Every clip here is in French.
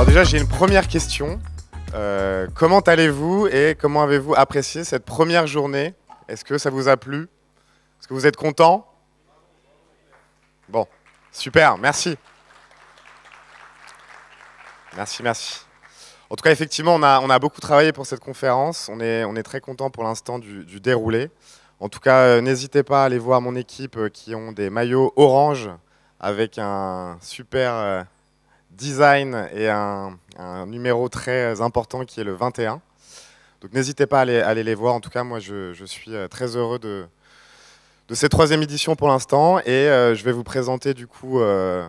Alors déjà, j'ai une première question. Euh, comment allez-vous et comment avez-vous apprécié cette première journée Est-ce que ça vous a plu Est-ce que vous êtes content Bon, super, merci. Merci, merci. En tout cas, effectivement, on a, on a beaucoup travaillé pour cette conférence. On est, on est très content pour l'instant du, du, déroulé. En tout cas, euh, n'hésitez pas à aller voir mon équipe euh, qui ont des maillots orange avec un super design et un, numéro très important qui est le 21. Donc n'hésitez pas à aller, les voir. En tout cas, moi, je, suis euh, très heureux de, de troisième édition pour l'instant. Et euh, je vais vous présenter du coup euh,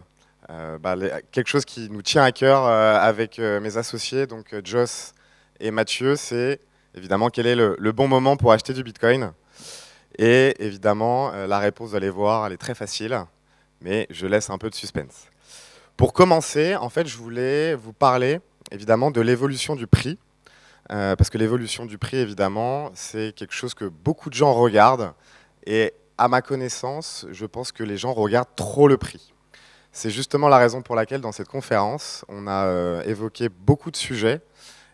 bah, quelque chose qui nous tient à cœur avec mes associés, donc Joss et Mathieu. C'est évidemment quel est le, bon moment pour acheter du Bitcoin. Et évidemment, la réponse, d'aller voir, elle est très facile. Mais je laisse un peu de suspense. Pour commencer, en fait, je voulais vous parler évidemment de l'évolution du prix, euh, parce que l'évolution du prix, évidemment, c'est quelque chose que beaucoup de gens regardent, et à ma connaissance, je pense que les gens regardent trop le prix. C'est justement la raison pour laquelle, dans cette conférence, on a euh, évoqué beaucoup de sujets,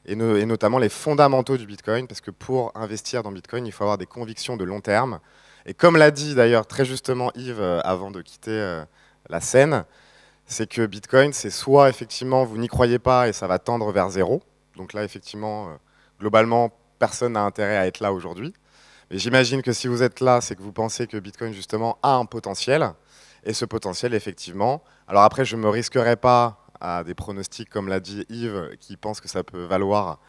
et, notamment les fondamentaux du Bitcoin, parce que pour investir dans Bitcoin, il faut avoir des convictions de long terme. Et comme l'a dit d'ailleurs très justement Yves euh, avant de quitter la scène, c'est que Bitcoin, c'est soit effectivement vous n'y croyez pas et ça va tendre vers zéro. Donc là, effectivement, euh, globalement, personne n'a intérêt à être là aujourd'hui. Mais j'imagine que si vous êtes là, c'est que vous pensez que Bitcoin, justement, a un potentiel. Et ce potentiel, effectivement, alors après, je ne me risquerai pas à des pronostics, comme l'a dit Yves, qui pense que ça peut valoir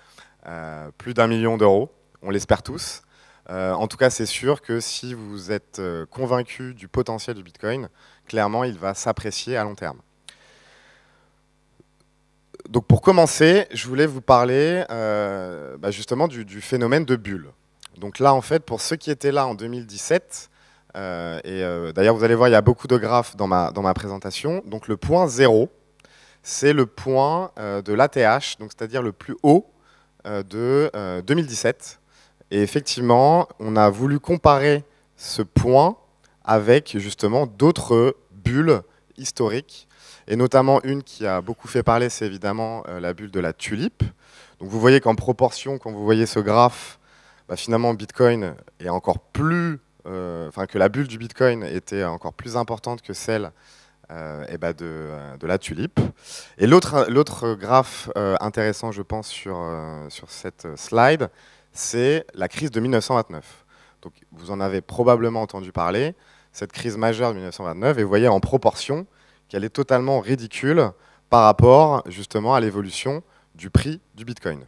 euh, plus d'un million d'euros. On l'espère tous. Euh, en tout cas, c'est sûr que si vous êtes convaincu du potentiel du Bitcoin, clairement, il va s'apprécier à long terme donc pour commencer, je voulais vous parler euh, bah, justement du, phénomène de bulle. Donc là, en fait, pour ceux qui étaient là en 2017, euh, et euh, d'ailleurs vous allez voir, il y a beaucoup de graphes dans ma, dans ma présentation. Donc le point 0, c'est le point de l'ATH, c'est-à-dire le plus haut de 2017. Et effectivement, on a voulu comparer ce point avec justement d'autres bulles historique, et notamment une qui a beaucoup fait parler, c'est évidemment euh, la bulle de la tulipe. Donc vous voyez qu'en proportion, quand vous voyez ce graphe, bah, finalement Bitcoin est encore plus, euh, enfin que la bulle du Bitcoin était encore plus importante que celle euh, eh bah, de, la tulipe. Et l'autre graphe intéressant, je pense, sur, sur cette slide, c'est la crise de 1929. Donc vous en avez probablement entendu parler cette crise majeure de 1929 et vous voyez en proportion qu'elle est totalement ridicule par rapport justement à l'évolution du prix du Bitcoin.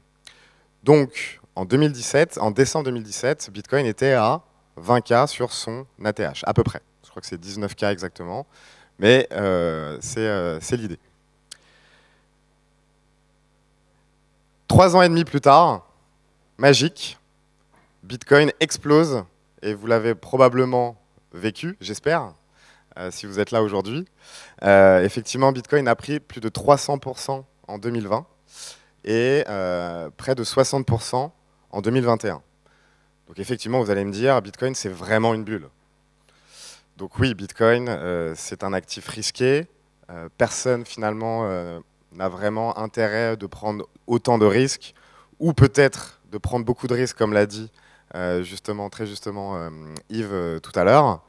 Donc en 2017, en décembre 2017, Bitcoin était à 20K sur son ATH, à peu près. Je crois que c'est 19K exactement, mais euh, euh, c'est l'idée. Trois ans et demi plus tard, magique, Bitcoin explose, et vous l'avez probablement vécu, j'espère, euh, si vous êtes là aujourd'hui. Euh, effectivement, Bitcoin a pris plus de 300% en 2020 et euh, près de 60% en 2021. Donc effectivement, vous allez me dire, Bitcoin, c'est vraiment une bulle. Donc oui, Bitcoin, c'est un actif risqué. personne, finalement, n'a vraiment intérêt de prendre autant de risques, ou peut-être de prendre beaucoup de risques, comme l'a dit euh, justement, très justement, euh, Yves euh, tout à l'heure.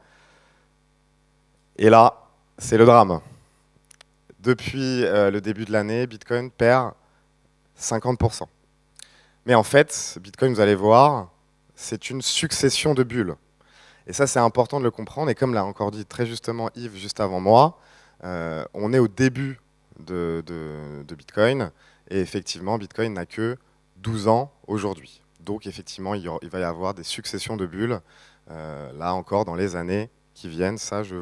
Et là, c'est le drame. Depuis le début de l'année, Bitcoin perd 50%. Mais en fait, Bitcoin, vous allez voir, c'est une succession de bulles. Et ça, c'est important de le comprendre. Et comme l'a encore dit très justement Yves juste avant moi, on est au début de Bitcoin. Et effectivement, Bitcoin n'a que 12 ans aujourd'hui. Donc effectivement, il, va y avoir des successions de bulles, euh, là encore, dans les années qui viennent. Ça, je,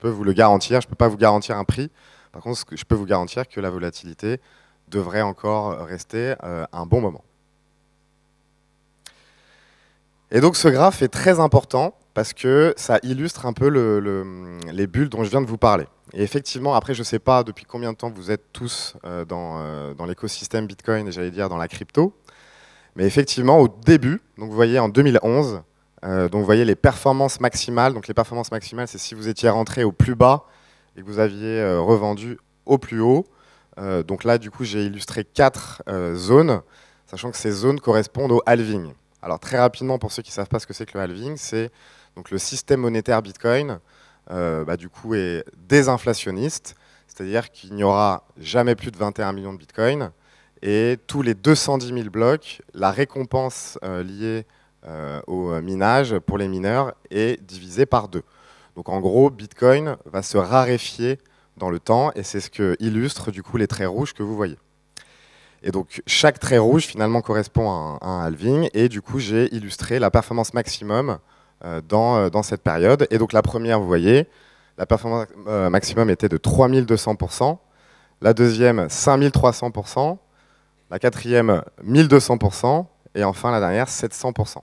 peux vous le garantir. Je ne peux pas vous garantir un prix. Par contre, je peux vous garantir que la volatilité devrait encore rester euh, un bon moment. Et donc ce graphe est très important parce que ça illustre un peu les bulles dont je viens de vous parler. Et effectivement, après, je ne sais pas depuis combien de temps vous êtes tous euh, dans l'écosystème Bitcoin et j'allais dire dans la crypto, mais effectivement, au début, donc vous voyez en 2011, euh, donc vous voyez les performances maximales. Donc les performances maximales, c'est si vous étiez rentré au plus bas et que vous aviez euh, revendu au plus haut. Euh, donc là, du coup, j'ai illustré quatre zones, sachant que ces zones correspondent au halving. Alors très rapidement, pour ceux qui ne savent pas ce que c'est que le halving, c'est donc le système monétaire Bitcoin, bah, du coup, est désinflationniste, c'est-à-dire qu'il n'y aura jamais plus de 21 millions de bitcoins. Et tous les 210 000 blocs, la récompense euh, liée euh, au euh, minage pour les mineurs est divisée par deux. Donc en gros, Bitcoin va se raréfier dans le temps et c'est ce que illustre du coup les traits rouges que vous voyez. Et donc chaque trait rouge finalement correspond à un, halving et du coup j'ai illustré la performance maximum dans, dans, cette période. Et donc la première, vous voyez, la performance maximum était de 3200%, la deuxième 5300%, la quatrième, 1200%. Et enfin, la dernière, 700%.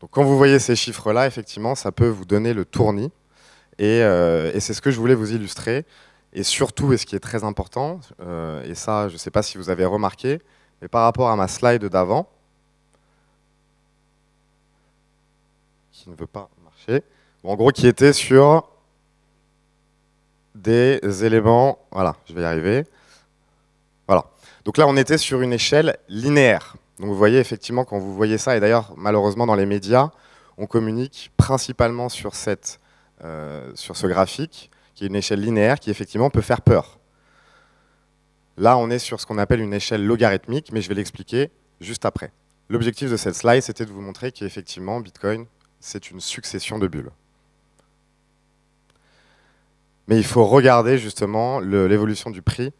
Donc quand vous voyez ces chiffres-là, effectivement, ça peut vous donner le tournis. Euh, et, c'est ce que je voulais vous illustrer. Et surtout, et ce qui est très important, euh, et ça, je ne sais pas si vous avez remarqué, mais par rapport à ma slide d'avant, qui ne veut pas marcher, en gros, qui était sur des éléments, voilà, je vais y arriver, donc là, on était sur une échelle linéaire. Donc vous voyez effectivement, quand vous voyez ça, et d'ailleurs, malheureusement, dans les médias, on communique principalement sur, cette, euh, sur ce graphique, qui est une échelle linéaire qui effectivement peut faire peur. Là, on est sur ce qu'on appelle une échelle logarithmique, mais je vais l'expliquer juste après. L'objectif de cette slide, c'était de vous montrer qu'effectivement, Bitcoin, c'est une succession de bulles. Mais il faut regarder justement l'évolution du prix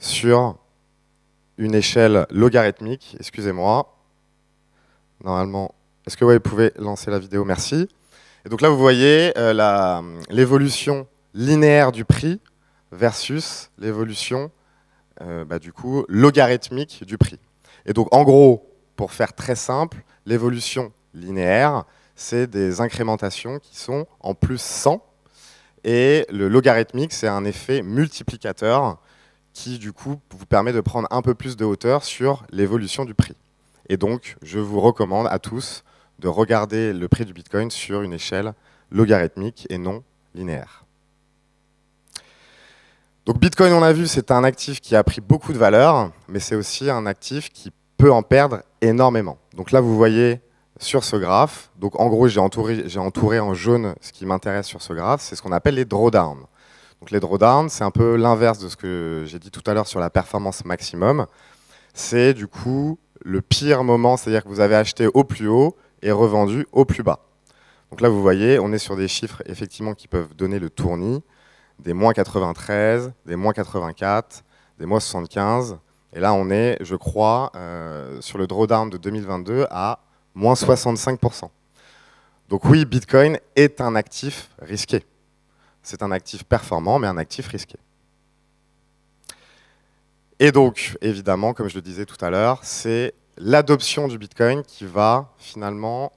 sur une échelle logarithmique, excusez-moi. Normalement, est-ce que vous pouvez lancer la vidéo Merci. Et donc là, vous voyez euh, la l'évolution linéaire du prix versus l'évolution euh, bah, du coup logarithmique du prix. Et donc en gros, pour faire très simple, l'évolution linéaire, c'est des incrémentations qui sont en plus 100. Et le logarithmique, c'est un effet multiplicateur qui du coup vous permet de prendre un peu plus de hauteur sur l'évolution du prix. Et donc, je vous recommande à tous de regarder le prix du Bitcoin sur une échelle logarithmique et non linéaire. Donc Bitcoin, on a vu, c'est un actif qui a pris beaucoup de valeur, mais c'est aussi un actif qui peut en perdre énormément. Donc là, vous voyez sur ce graphe, donc en gros, j'ai entouré, entouré en jaune ce qui m'intéresse sur ce graphe, c'est ce qu'on appelle les drawdowns. Donc les drawdowns, c'est un peu l'inverse de ce que j'ai dit tout à l'heure sur la performance maximum. C'est du coup le pire moment, c'est-à-dire que vous avez acheté au plus haut et revendu au plus bas. Donc là, vous voyez, on est sur des chiffres effectivement qui peuvent donner le tournis, des moins 93, des moins 84, des moins 75. Et là, on est, je crois, euh, sur le drawdown de 2022 à moins 65%. Donc oui, Bitcoin est un actif risqué. C'est un actif performant, mais un actif risqué. Et donc, évidemment, comme je le disais tout à l'heure, c'est l'adoption du Bitcoin qui va finalement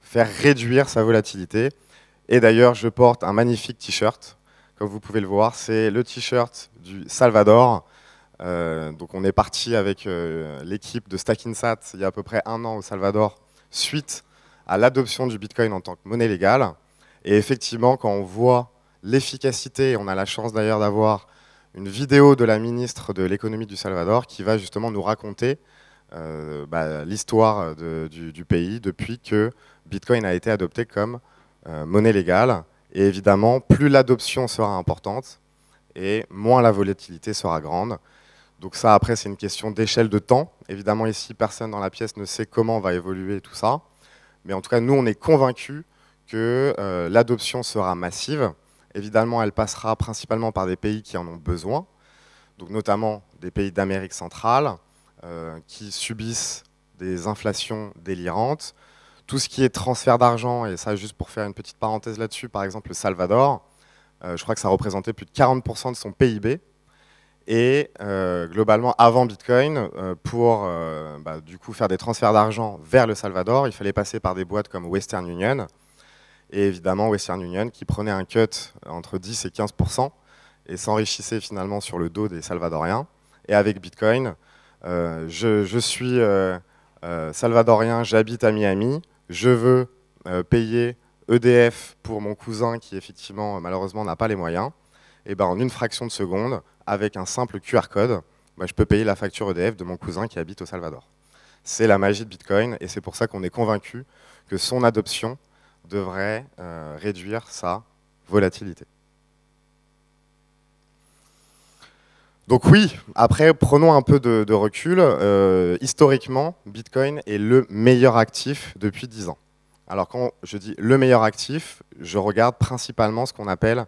faire réduire sa volatilité. Et d'ailleurs, je porte un magnifique t-shirt. Comme vous pouvez le voir, c'est le t-shirt du Salvador. Euh, donc on est parti avec euh, l'équipe de Stackinsat il y a à peu près un an au Salvador, suite à l'adoption du Bitcoin en tant que monnaie légale. Et effectivement, quand on voit l'efficacité. On a la chance d'ailleurs d'avoir une vidéo de la ministre de l'économie du Salvador qui va justement nous raconter euh, bah, l'histoire du, pays depuis que Bitcoin a été adopté comme euh, monnaie légale. Et évidemment, plus l'adoption sera importante et moins la volatilité sera grande. Donc ça, après, c'est une question d'échelle de temps. Évidemment, ici, personne dans la pièce ne sait comment va évoluer tout ça. Mais en tout cas, nous, on est convaincus que euh, l'adoption sera massive. Évidemment, elle passera principalement par des pays qui en ont besoin, donc notamment des pays d'Amérique centrale euh, qui subissent des inflations délirantes. Tout ce qui est transfert d'argent, et ça juste pour faire une petite parenthèse là-dessus, par exemple le Salvador, euh, je crois que ça représentait plus de 40% de son PIB. Et euh, globalement, avant Bitcoin, pour bah, du coup faire des transferts d'argent vers le Salvador, il fallait passer par des boîtes comme Western Union, et évidemment, Western Union qui prenait un cut entre 10 et 15 et s'enrichissait finalement sur le dos des Salvadoriens. Et avec Bitcoin, euh, je, suis euh, euh, salvadorien, j'habite à Miami, je veux payer EDF pour mon cousin qui effectivement malheureusement n'a pas les moyens. Et ben, en une fraction de seconde, avec un simple QR code, ben, je peux payer la facture EDF de mon cousin qui habite au Salvador. C'est la magie de Bitcoin et c'est pour ça qu'on est convaincu que son adoption devrait euh, réduire sa volatilité. Donc oui, après, prenons un peu de, recul. Euh, historiquement, Bitcoin est le meilleur actif depuis 10 ans. Alors quand je dis le meilleur actif, je regarde principalement ce qu'on appelle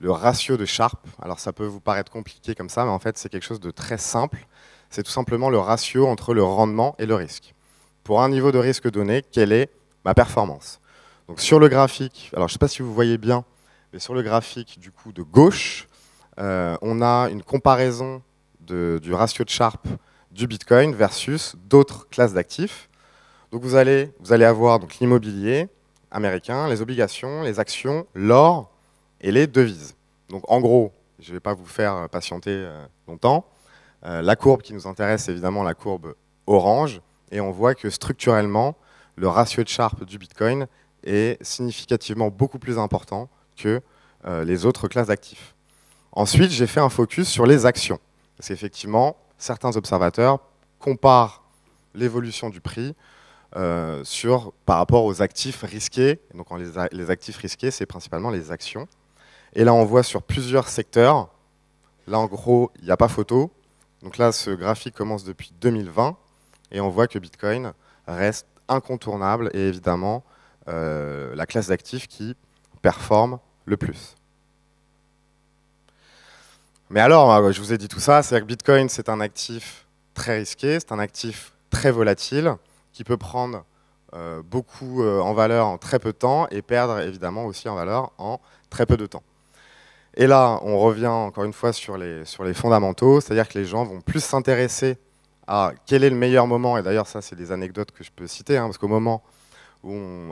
le ratio de Sharpe. Alors ça peut vous paraître compliqué comme ça, mais en fait c'est quelque chose de très simple. C'est tout simplement le ratio entre le rendement et le risque. Pour un niveau de risque donné, quelle est ma performance donc sur le graphique, alors je ne sais pas si vous voyez bien, mais sur le graphique du coup de gauche, euh, on a une comparaison du ratio de Sharpe du Bitcoin versus d'autres classes d'actifs. Donc vous allez, avoir donc l'immobilier américain, les obligations, les actions, l'or et les devises. Donc en gros, je ne vais pas vous faire patienter euh, longtemps. Euh, la courbe qui nous intéresse, évidemment la courbe orange, et on voit que structurellement, le ratio de Sharpe du Bitcoin est significativement beaucoup plus important que euh, les autres classes d'actifs. Ensuite, j'ai fait un focus sur les actions. Parce qu'effectivement, certains observateurs comparent l'évolution du prix euh, sur, par rapport aux actifs risqués. Donc les actifs risqués, c'est principalement les actions. Et là, on voit sur plusieurs secteurs. Là, en gros, il n'y a pas photo. Donc là, ce graphique commence depuis 2020. Et on voit que Bitcoin reste incontournable et évidemment euh, la classe d'actifs qui performe le plus. Mais alors, euh, je vous ai dit tout ça, c'est-à-dire que Bitcoin, c'est un actif très risqué, c'est un actif très volatile, qui peut prendre euh, beaucoup en valeur en très peu de temps et perdre évidemment aussi en valeur en très peu de temps. Et là, on revient encore une fois sur les, sur les fondamentaux, c'est-à-dire que les gens vont plus s'intéresser à quel est le meilleur moment, et d'ailleurs ça c'est des anecdotes que je peux citer, hein, parce qu'au moment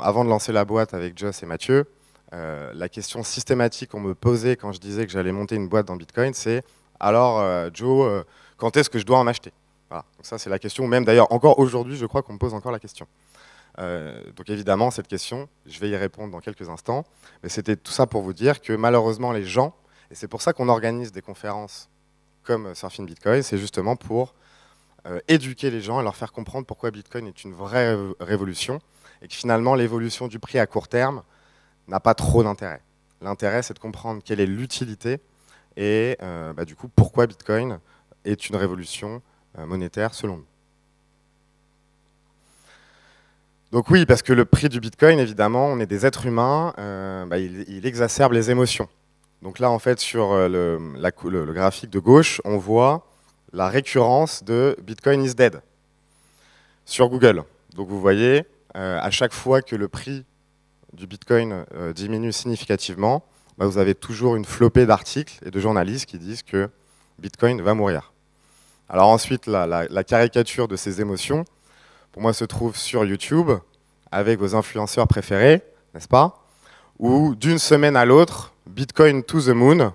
avant de lancer la boîte avec Joss et Mathieu, euh, la question systématique qu'on me posait quand je disais que j'allais monter une boîte dans Bitcoin, c'est alors euh, Joe, euh, quand est-ce que je dois en acheter voilà. Donc ça c'est la question, même d'ailleurs encore aujourd'hui je crois qu'on me pose encore la question. donc évidemment cette question, je vais y répondre dans quelques instants, mais c'était tout ça pour vous dire que malheureusement les gens, et c'est pour ça qu'on organise des conférences comme Surfing Bitcoin, c'est justement pour euh, éduquer les gens et leur faire comprendre pourquoi Bitcoin est une vraie euh, révolution et que finalement l'évolution du prix à court terme n'a pas trop d'intérêt. L'intérêt, c'est de comprendre quelle est l'utilité et euh, bah, du coup pourquoi Bitcoin est une révolution monétaire selon nous. Donc oui, parce que le prix du Bitcoin, évidemment, on est des êtres humains, bah, il, exacerbe les émotions. Donc là, en fait, sur le graphique de gauche, on voit la récurrence de Bitcoin is dead sur Google. Donc vous voyez, euh, à chaque fois que le prix du Bitcoin euh, diminue significativement, bah, vous avez toujours une flopée d'articles et de journalistes qui disent que Bitcoin va mourir. Alors ensuite, la, caricature de ces émotions, pour moi, se trouve sur YouTube avec vos influenceurs préférés, n'est-ce pas Ou d'une semaine à l'autre, Bitcoin to the moon,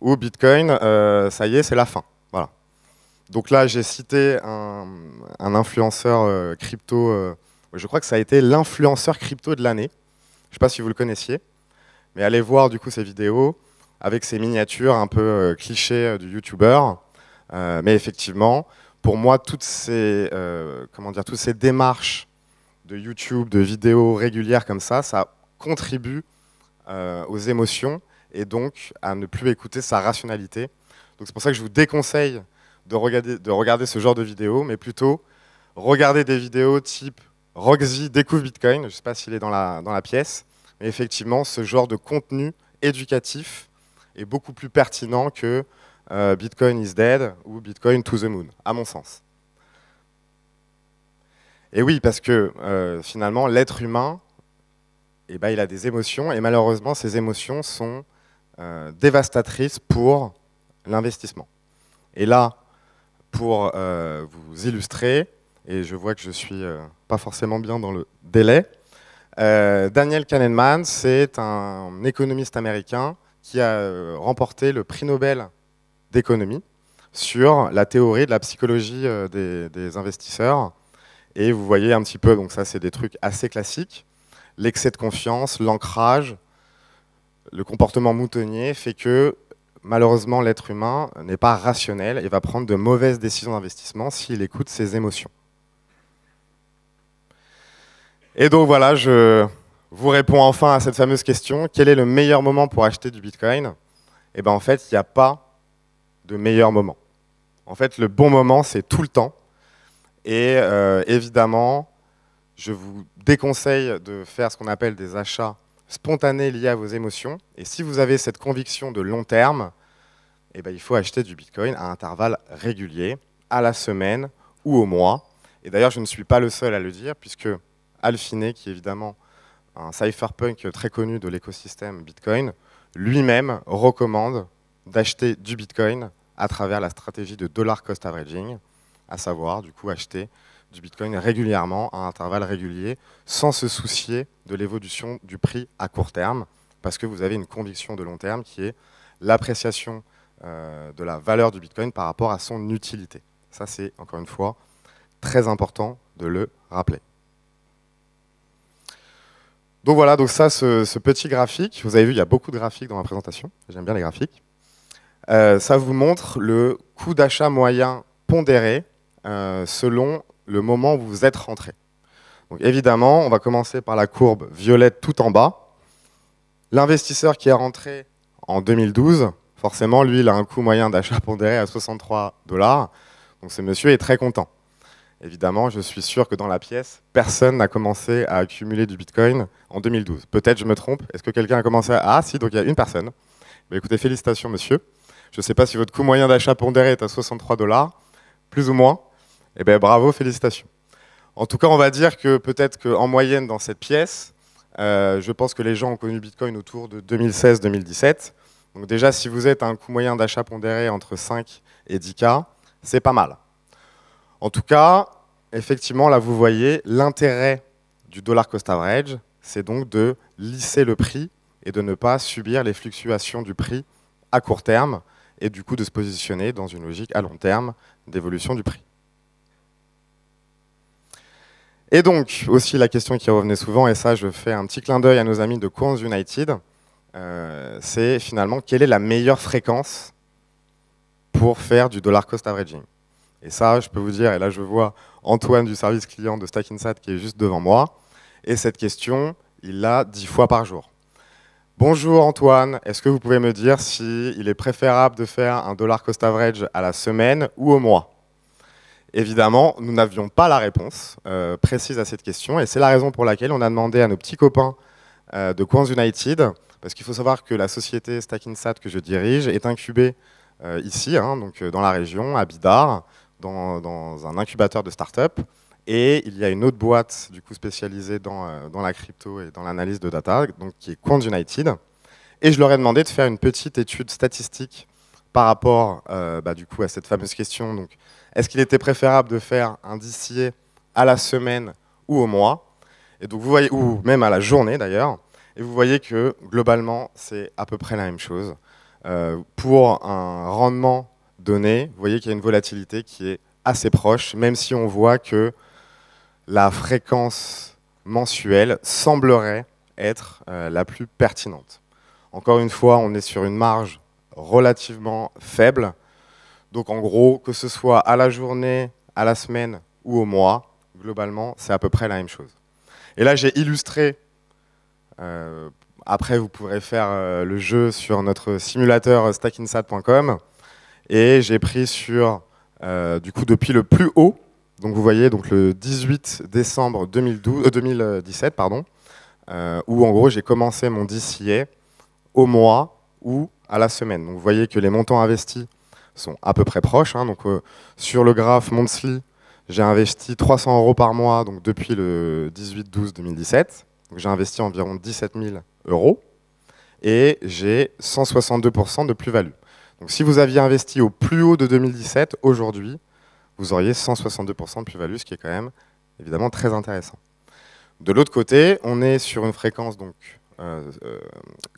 ou Bitcoin, euh, ça y est, c'est la fin. Donc là, j'ai cité un, influenceur euh, crypto. Euh, je crois que ça a été l'influenceur crypto de l'année. Je ne sais pas si vous le connaissiez, mais allez voir du coup ses vidéos avec ses miniatures un peu euh, clichés du YouTuber. mais effectivement, pour moi, toutes ces, comment dire, toutes ces démarches de YouTube, de vidéos régulières comme ça, ça contribue aux émotions et donc à ne plus écouter sa rationalité. Donc c'est pour ça que je vous déconseille de regarder, de regarder ce genre de vidéos, mais plutôt regarder des vidéos type Roxy découvre Bitcoin, je ne sais pas s'il est dans la, dans la pièce, mais effectivement, ce genre de contenu éducatif est beaucoup plus pertinent que euh, Bitcoin is dead ou Bitcoin to the moon, à mon sens. Et oui, parce que euh, finalement, l'être humain, eh ben, il a des émotions, et malheureusement, ces émotions sont euh, dévastatrices pour l'investissement. Et là, pour euh, vous illustrer. Et je vois que je ne suis euh, pas forcément bien dans le délai. Euh, Daniel Kahneman, c'est un économiste américain qui a remporté le prix Nobel d'économie sur la théorie de la psychologie des, des, investisseurs. Et vous voyez un petit peu, donc ça c'est des trucs assez classiques, l'excès de confiance, l'ancrage, le comportement moutonnier fait que malheureusement, l'être humain n'est pas rationnel et va prendre de mauvaises décisions d'investissement s'il écoute ses émotions. Et donc voilà, je vous réponds enfin à cette fameuse question, quel est le meilleur moment pour acheter du Bitcoin Eh bien en fait, il n'y a pas de meilleur moment. En fait, le bon moment, c'est tout le temps. Et euh, évidemment, je vous déconseille de faire ce qu'on appelle des achats Spontané lié à vos émotions. Et si vous avez cette conviction de long terme, eh ben, il faut acheter du Bitcoin à intervalles réguliers, à la semaine ou au mois. Et d'ailleurs, je ne suis pas le seul à le dire, puisque Alphine, qui est évidemment un cypherpunk très connu de l'écosystème Bitcoin, lui-même recommande d'acheter du Bitcoin à travers la stratégie de dollar cost averaging, à savoir du coup acheter du Bitcoin régulièrement, à intervalles réguliers, sans se soucier de l'évolution du prix à court terme, parce que vous avez une conviction de long terme qui est l'appréciation euh, de la valeur du Bitcoin par rapport à son utilité. Ça, c'est encore une fois très important de le rappeler. Donc voilà, donc ça, ce, petit graphique, vous avez vu, il y a beaucoup de graphiques dans ma présentation, j'aime bien les graphiques. Euh, ça vous montre le coût d'achat moyen pondéré euh, selon le moment où vous êtes rentré. Donc évidemment, on va commencer par la courbe violette tout en bas. L'investisseur qui est rentré en 2012, forcément, lui, il a un coût moyen d'achat pondéré à 63 dollars. Donc ce monsieur est très content. Évidemment, je suis sûr que dans la pièce, personne n'a commencé à accumuler du Bitcoin en 2012. Peut-être je me trompe. Est-ce que quelqu'un a commencé à... Ah si, donc il y a une personne. écoutez, félicitations monsieur. Je ne sais pas si votre coût moyen d'achat pondéré est à 63 dollars, plus ou moins. Eh bien, bravo, félicitations. En tout cas, on va dire que peut-être qu'en moyenne dans cette pièce, euh, je pense que les gens ont connu Bitcoin autour de 2016-2017. Donc déjà, si vous êtes à un coût moyen d'achat pondéré entre 5 et 10K, c'est pas mal. En tout cas, effectivement, là, vous voyez, l'intérêt du dollar cost average, c'est donc de lisser le prix et de ne pas subir les fluctuations du prix à court terme et du coup de se positionner dans une logique à long terme d'évolution du prix. Et donc, aussi la question qui revenait souvent, et ça je fais un petit clin d'œil à nos amis de Coins United, euh, c'est finalement quelle est la meilleure fréquence pour faire du dollar cost averaging. Et ça, je peux vous dire, et là je vois Antoine du service client de Stack qui est juste devant moi, et cette question, il l'a dix fois par jour. Bonjour Antoine, est-ce que vous pouvez me dire s'il est préférable de faire un dollar cost average à la semaine ou au mois Évidemment, nous n'avions pas la réponse euh, précise à cette question et c'est la raison pour laquelle on a demandé à nos petits copains euh, de Coins United, parce qu'il faut savoir que la société Stackinsat que je dirige est incubée euh, ici, hein, donc dans la région, à Bidar, dans, un incubateur de start-up. Et il y a une autre boîte du coup spécialisée dans, la crypto et dans l'analyse de data, donc qui est Coins United. Et je leur ai demandé de faire une petite étude statistique par rapport bah, du coup à cette fameuse question. Donc, est-ce qu'il était préférable de faire un d'ici à la semaine ou au mois Et donc vous voyez, ou même à la journée d'ailleurs. Et vous voyez que globalement, c'est à peu près la même chose. Euh, pour un rendement donné, vous voyez qu'il y a une volatilité qui est assez proche, même si on voit que la fréquence mensuelle semblerait être euh, la plus pertinente. Encore une fois, on est sur une marge relativement faible, donc en gros, que ce soit à la journée, à la semaine ou au mois, globalement, c'est à peu près la même chose. Et là, j'ai illustré. Euh, après, vous pourrez faire euh, le jeu sur notre simulateur stackinsat.com. Et j'ai pris sur, euh, du coup, depuis le plus haut. Donc vous voyez, donc le 18 décembre 2017, pardon, où en gros j'ai commencé mon DCA au mois ou à la semaine. Donc vous voyez que les montants investis sont à peu près proches. Hein. donc, euh, sur le graphe monthly, j'ai investi 300 euros par mois donc depuis le 18-12-2017. J'ai investi environ 17 000 euros et j'ai 162% de plus-value. Donc si vous aviez investi au plus haut de 2017, aujourd'hui, vous auriez 162% de plus-value, ce qui est quand même évidemment très intéressant. De l'autre côté, on est sur une fréquence donc, euh, euh,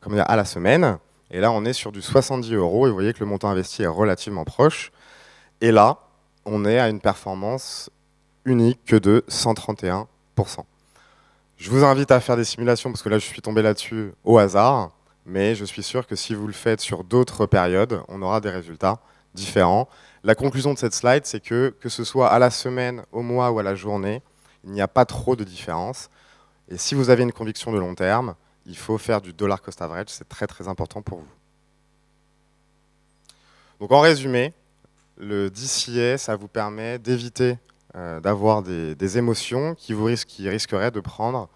comme à la semaine, et là, on est sur du 70 euros, et vous voyez que le montant investi est relativement proche. Et là, on est à une performance unique que de 131%. Je vous invite à faire des simulations, parce que là, je suis tombé là-dessus au hasard, mais je suis sûr que si vous le faites sur d'autres périodes, on aura des résultats différents. La conclusion de cette slide, c'est que, que ce soit à la semaine, au mois ou à la journée, il n'y a pas trop de différence. Et si vous avez une conviction de long terme, il faut faire du dollar cost average, c'est très très important pour vous. Donc en résumé, le DCA, ça vous permet d'éviter euh, d'avoir des, émotions qui vous qui risqueraient de prendre,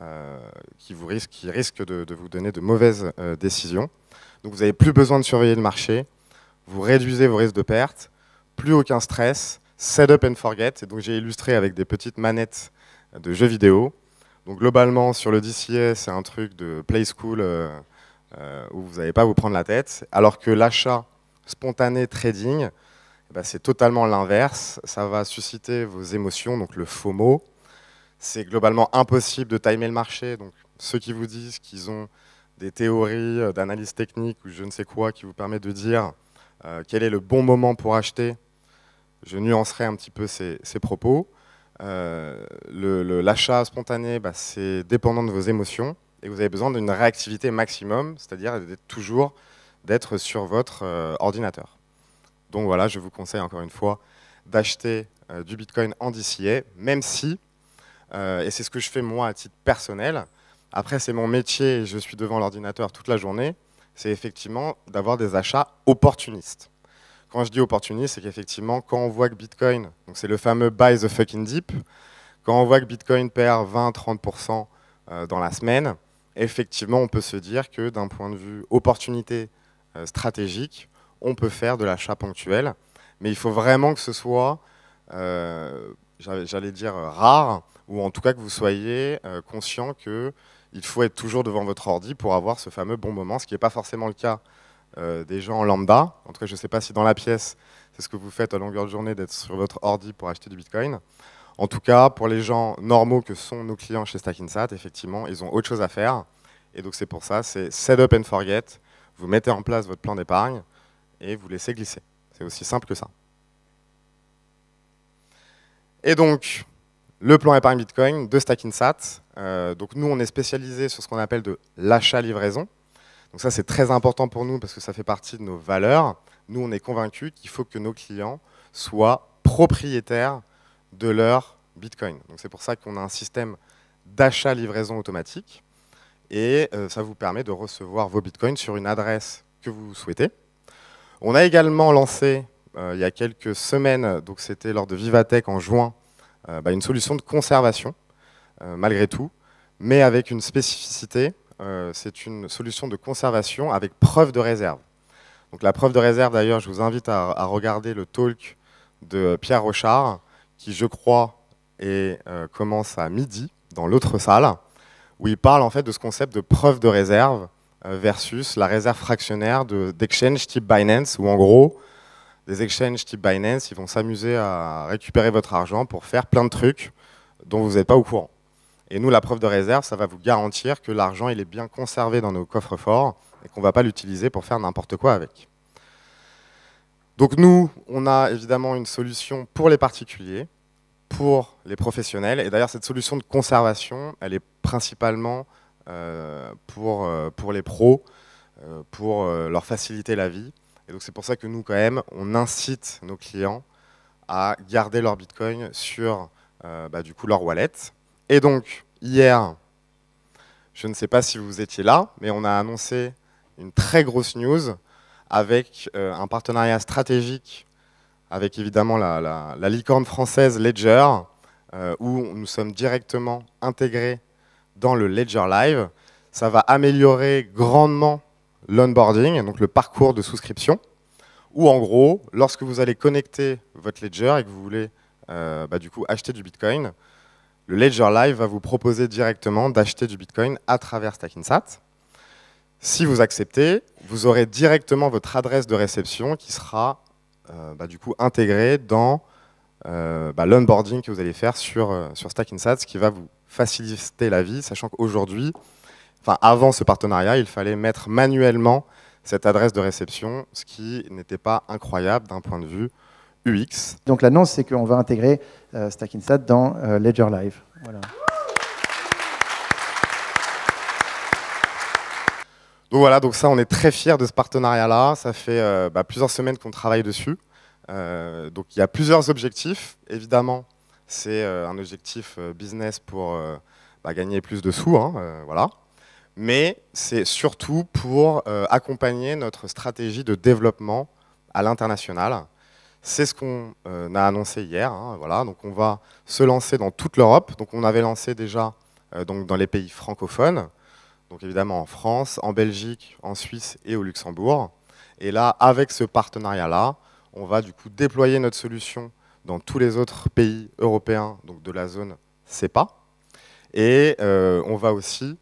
euh, qui, vous risquent, qui de, vous donner de mauvaises euh, décisions. Donc vous n'avez plus besoin de surveiller le marché, vous réduisez vos risques de perte, plus aucun stress, set up and forget. Et donc j'ai illustré avec des petites manettes de jeux vidéo donc globalement, sur le DCA, c'est un truc de play school euh, euh, où vous n'allez pas vous prendre la tête, alors que l'achat spontané trading, eh ben, c'est totalement l'inverse. Ça va susciter vos émotions, donc le FOMO. C'est globalement impossible de timer le marché. Donc ceux qui vous disent qu'ils ont des théories euh, d'analyse technique ou je ne sais quoi qui vous permet de dire quel est le bon moment pour acheter, je nuancerai un petit peu ces propos. Euh, l'achat spontané, bah, c'est dépendant de vos émotions et vous avez besoin d'une réactivité maximum, c'est-à-dire toujours d'être sur votre euh, ordinateur. Donc voilà, je vous conseille encore une fois d'acheter euh, du Bitcoin en DCA, même si, et c'est ce que je fais moi à titre personnel, après c'est mon métier, je suis devant l'ordinateur toute la journée, c'est effectivement d'avoir des achats opportunistes. Quand je dis opportuniste, c'est qu'effectivement, quand on voit que Bitcoin, donc c'est le fameux buy the fucking dip, quand on voit que Bitcoin perd 20-30% euh, dans la semaine, effectivement, on peut se dire que d'un point de vue opportunité euh, stratégique, on peut faire de l'achat ponctuel. Mais il faut vraiment que ce soit, euh, j'allais dire, rare, ou en tout cas que vous soyez conscient qu'il faut être toujours devant votre ordi pour avoir ce fameux bon moment, ce qui n'est pas forcément le cas euh, des gens en lambda. En tout cas, je ne sais pas si dans la pièce, c'est ce que vous faites à longueur de journée d'être sur votre ordi pour acheter du Bitcoin. En tout cas, pour les gens normaux que sont nos clients chez Stackinsat, effectivement, ils ont autre chose à faire. Et donc c'est pour ça, c'est set up and forget. Vous mettez en place votre plan d'épargne et vous laissez glisser. C'est aussi simple que ça. Et donc, le plan épargne Bitcoin de Stackinsat. Euh, donc nous, on est spécialisé sur ce qu'on appelle de l'achat-livraison. Donc ça, c'est très important pour nous parce que ça fait partie de nos valeurs. Nous, on est convaincus qu'il faut que nos clients soient propriétaires de leur Bitcoin. Donc c'est pour ça qu'on a un système d'achat-livraison automatique. Et euh, ça vous permet de recevoir vos Bitcoins sur une adresse que vous souhaitez. On a également lancé, euh, il y a quelques semaines, donc c'était lors de Vivatech en juin, euh, bah, une solution de conservation, malgré tout, mais avec une spécificité, euh, c'est une solution de conservation avec preuve de réserve. Donc la preuve de réserve, d'ailleurs, je vous invite à, regarder le talk de Pierre Rochard, qui, je crois, euh, commence à midi dans l'autre salle, où il parle en fait de ce concept de preuve de réserve euh, versus la réserve fractionnaire d'exchange type Binance, où en gros, des exchanges type Binance, ils vont s'amuser à récupérer votre argent pour faire plein de trucs dont vous n'êtes pas au courant. Et nous, la preuve de réserve, ça va vous garantir que l'argent, il est bien conservé dans nos coffres forts et qu'on ne va pas l'utiliser pour faire n'importe quoi avec. Donc nous, on a évidemment une solution pour les particuliers, pour les professionnels. Et d'ailleurs, cette solution de conservation, elle est principalement euh, pour, euh, pour les pros, euh, pour leur faciliter la vie. Et donc c'est pour ça que nous, quand même, on incite nos clients à garder leur Bitcoin sur bah, du coup, leur wallet, et donc, hier, je ne sais pas si vous étiez là, mais on a annoncé une très grosse news avec euh, un partenariat stratégique avec évidemment la, licorne française Ledger, euh, où nous sommes directement intégrés dans le Ledger Live. Ça va améliorer grandement l'onboarding, donc le parcours de souscription, où en gros, lorsque vous allez connecter votre Ledger et que vous voulez euh, bah, du coup acheter du Bitcoin, le Ledger Live va vous proposer directement d'acheter du Bitcoin à travers Stackinsat. Si vous acceptez, vous aurez directement votre adresse de réception qui sera euh, bah, du coup intégrée dans euh, bah, l'onboarding que vous allez faire sur, euh, sur Stackinsat, ce qui va vous faciliter la vie, sachant qu'aujourd'hui, enfin avant ce partenariat, il fallait mettre manuellement cette adresse de réception, ce qui n'était pas incroyable d'un point de vue donc l'annonce, c'est qu'on va intégrer euh, Stackinsat dans euh, Ledger Live. Donc voilà, donc ça, on est très fiers de ce partenariat-là. Ça fait euh, bah, plusieurs semaines qu'on travaille dessus. donc il y a plusieurs objectifs. Évidemment, c'est un objectif business pour bah, gagner plus de sous. Hein, voilà. Mais c'est surtout pour accompagner notre stratégie de développement à l'international. C'est ce qu'on euh, a annoncé hier. Hein, voilà. Donc on va se lancer dans toute l'Europe. Donc on avait lancé déjà euh, donc dans les pays francophones, donc évidemment en France, en Belgique, en Suisse et au Luxembourg. Et là, avec ce partenariat-là, on va du coup déployer notre solution dans tous les autres pays européens donc de la zone CEPA. Et euh, on va aussi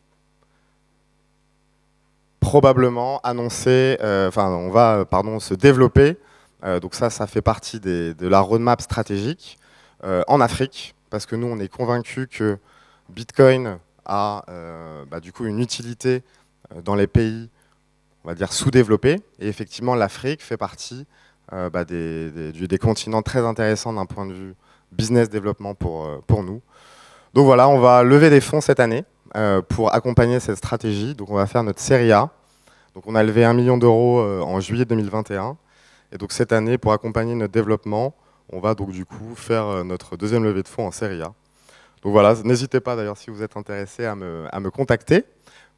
probablement annoncer, enfin on va pardon, se développer euh, donc ça, ça fait partie de la roadmap stratégique euh, en Afrique, parce que nous, on est convaincus que Bitcoin a euh, bah, du coup une utilité dans les pays, on va dire, sous-développés. Et effectivement, l'Afrique fait partie bah, des, continents très intéressants d'un point de vue business développement pour, nous. Donc voilà, on va lever des fonds cette année pour accompagner cette stratégie. Donc on va faire notre série A. Donc on a levé un million d'euros en juillet 2021 et donc cette année, pour accompagner notre développement, on va donc du coup faire euh, notre deuxième levée de fonds en série A. Donc voilà, n'hésitez pas d'ailleurs si vous êtes intéressé à me, contacter.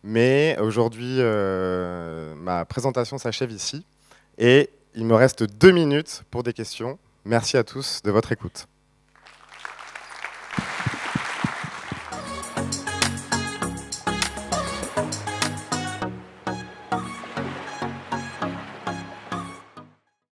Mais aujourd'hui, euh, ma présentation s'achève ici. Et il me reste deux minutes pour des questions. Merci à tous de votre écoute.